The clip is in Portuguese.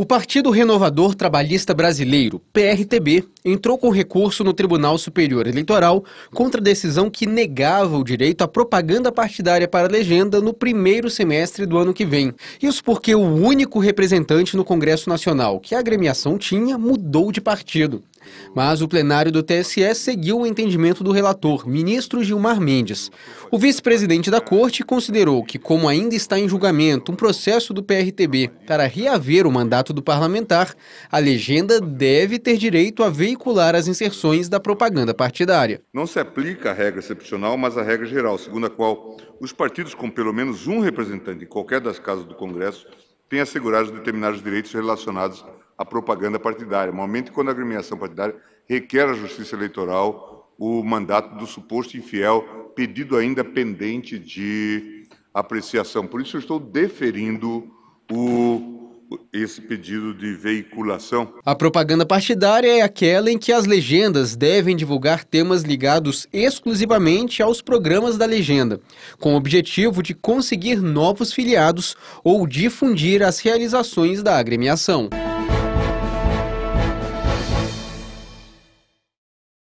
O Partido Renovador Trabalhista Brasileiro, PRTB, entrou com recurso no Tribunal Superior Eleitoral contra a decisão que negava o direito à propaganda partidária para legenda no primeiro semestre do ano que vem. Isso porque o único representante no Congresso Nacional que a agremiação tinha mudou de partido. Mas o plenário do TSE seguiu o entendimento do relator, ministro Gilmar Mendes. O vice-presidente da corte considerou que, como ainda está em julgamento um processo do PRTB para reaver o mandato do parlamentar, a legenda deve ter direito a veículo as inserções da propaganda partidária. Não se aplica a regra excepcional, mas a regra geral, segundo a qual os partidos com pelo menos um representante em qualquer das casas do Congresso têm assegurados determinados direitos relacionados à propaganda partidária, momento quando a agremiação partidária requer à Justiça Eleitoral o mandato do suposto infiel, pedido ainda pendente de apreciação. Por isso, eu estou deferindo o esse pedido de veiculação. A propaganda partidária é aquela em que as legendas devem divulgar temas ligados exclusivamente aos programas da legenda, com o objetivo de conseguir novos filiados ou difundir as realizações da agremiação.